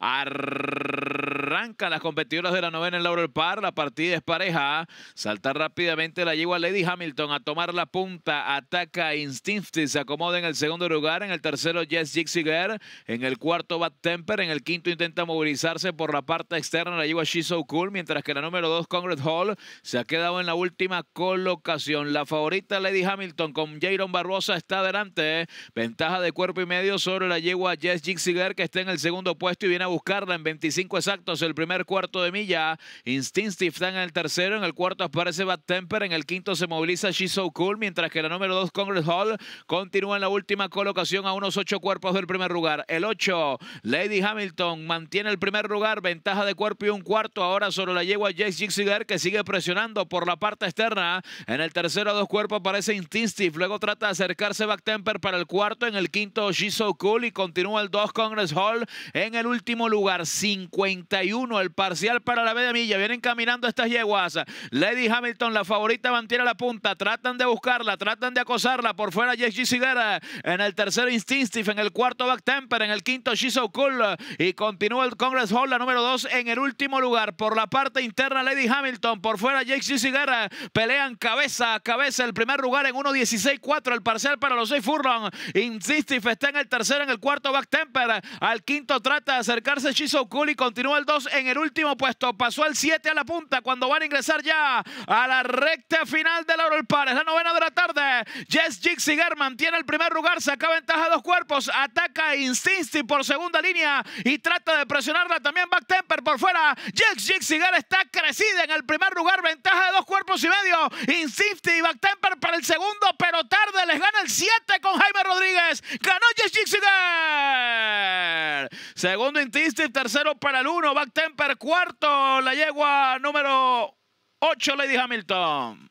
Arr- arranca las competidoras de la novena en Laurel Par. La partida es pareja. Salta rápidamente la yegua Lady Hamilton a tomar la punta. Ataca y Se acomoda en el segundo lugar. En el tercero, Jess Jigsiger. En el cuarto, Bad Temper. En el quinto, intenta movilizarse por la parte externa. La yegua She's So Cool. Mientras que la número dos, Congress Hall, se ha quedado en la última colocación. La favorita Lady Hamilton con Jaron Barbosa está adelante. Ventaja de cuerpo y medio sobre la yegua Jess Jigsiger, que está en el segundo puesto y viene a buscarla en 25 exactos el primer cuarto de milla. Instinctive está en el tercero. En el cuarto aparece Bad Temper. En el quinto se moviliza She's So Cool. Mientras que la número dos Congress Hall continúa en la última colocación a unos ocho cuerpos del primer lugar. El ocho, Lady Hamilton mantiene el primer lugar. Ventaja de cuerpo y un cuarto. Ahora solo la yegua Jace Jixiger que sigue presionando por la parte externa. En el tercero a dos cuerpos aparece Instinctive. Luego trata de acercarse Back Temper para el cuarto. En el quinto She's So Cool y continúa el dos Congress Hall en el último lugar. 51 uno el parcial para la de milla. Vienen caminando estas yeguas. Lady Hamilton, la favorita, mantiene la punta. Tratan de buscarla, tratan de acosarla. Por fuera, G. cigara En el tercero, Instinctive. En el cuarto, Back Temper. En el quinto, She's So Cool. Y continúa el Congress Hall, la número 2, en el último lugar. Por la parte interna, Lady Hamilton. Por fuera, G. cigara Pelean cabeza a cabeza. El primer lugar en 1.16.4. El parcial para los seis Furlong. Instinctive está en el tercero, en el cuarto, Back Temper. Al quinto, trata de acercarse She's So Cool y continúa el en el último puesto. Pasó al 7 a la punta cuando van a ingresar ya a la recta final de Laurel Park. Es la novena de la tarde. Jess Jixi mantiene el primer lugar, saca ventaja a dos cuerpos, ataca e Instinsti por segunda línea y trata de presionarla también Backtemper por fuera. Jess Jixi está crecida en el primer lugar, ventaja de dos cuerpos y medio. Instinsti y Backtemper para el segundo, pero tarde les gana el 7 con Jaime Rodríguez. Ganó Jess Jixi Segundo y tercero para el uno. Back Temper, cuarto. La yegua número ocho, Lady Hamilton.